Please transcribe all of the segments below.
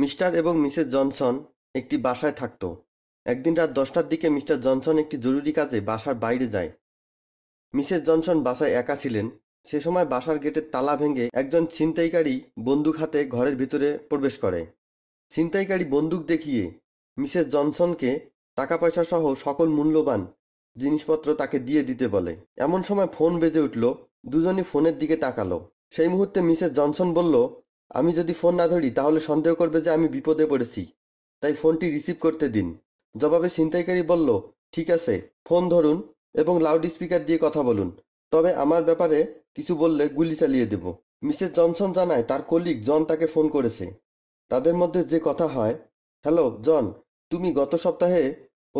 mister এবং Mrs Johnson একটি বাসায় থাকত একদিন রাত দশটার দিকে মিস্টার জনসন একটি জরুরি কাজে বাসার বাইরে যায় মিসেস জনসন বাসায় একা ছিলেন সে সময় বাসার গেটের তালা ভেঙে একজন ছিনতাইকারী বন্দুক হাতে ঘরের ভিতরে প্রবেশ করে ছিনতাইকারী বন্দুক দেখিয়ে মিসেস জনসনকে টাকা পয়সা সহ সকল মূল্যবান জিনিসপত্র তাকে দিয়ে দিতে বলে এমন সময় ফোন বেজে উঠল দুজনই ফোনের দিকে তাকালো সেই মুহূর্তে মিসেস জনসন বলল আমি যদি ফোন না ধরি তাহলে সন্দেহ করবে যে আমি বিপদে পড়েছি তাই ফোনটি রিসিভ করতে দিন জবাবে ছিনতাইকারী বলল ঠিক আছে ফোন ধরুন এবং লাউড স্পিকার দিয়ে কথা বলুন তবে আমার ব্যাপারে কিছু বললে গুলি চালিয়ে দেব মিসেস জনসন জানায় তার কলিগ জন তাকে ফোন করেছে তাদের মধ্যে যে কথা হয় হ্যালো জন তুমি গত সপ্তাহে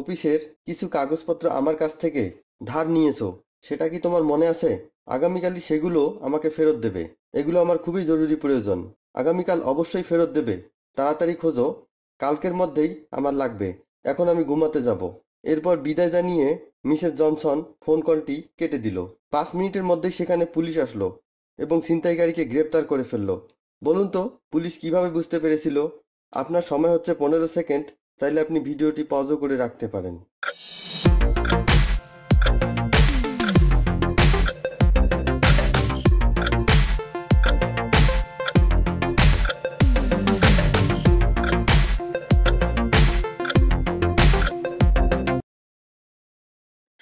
অফিসের কিছু কাগজপত্র আমার কাছ থেকে ধার নিয়েছো সেটা কি তোমার মনে আছে আগামীকালই সেগুলো আমাকে ফেরত দেবে এগুলো আমার খুবই জরুরি প্রয়োজন আগামীকাল অবশ্যই ফেরত দেবে তাড়াতাড়ি খোঁজো কালকের মধ্যেই আমার লাগবে এখন আমি ঘুমাতে যাব এরপর বিদায় জানিয়ে মিসেস জনসন ফোন কলটি কেটে দিল পাঁচ মিনিটের মধ্যে সেখানে পুলিশ আসলো এবং ছিনতাইকারীকে গ্রেপ্তার করে ফেলল বলুন তো পুলিশ কিভাবে বুঝতে পেরেছিল আপনার সময় হচ্ছে পনেরো সেকেন্ড চাইলে আপনি ভিডিওটি পজও করে রাখতে পারেন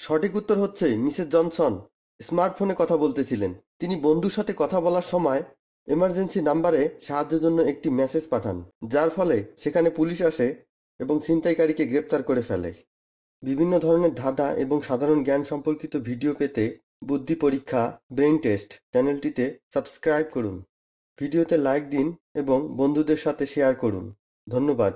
সঠিক উত্তর হচ্ছে মিসেস জনসন স্মার্টফোনে কথা বলতেছিলেন তিনি বন্ধুর সাথে কথা বলার সময় এমার্জেন্সি নাম্বারে সাহায্যের জন্য একটি মেসেজ পাঠান যার ফলে সেখানে পুলিশ আসে এবং ছিনতাইকারীকে গ্রেপ্তার করে ফেলে বিভিন্ন ধরনের ধাঁধা এবং সাধারণ জ্ঞান সম্পর্কিত ভিডিও পেতে বুদ্ধি পরীক্ষা ব্রেন টেস্ট চ্যানেলটিতে সাবস্ক্রাইব করুন ভিডিওতে লাইক দিন এবং বন্ধুদের সাথে শেয়ার করুন ধন্যবাদ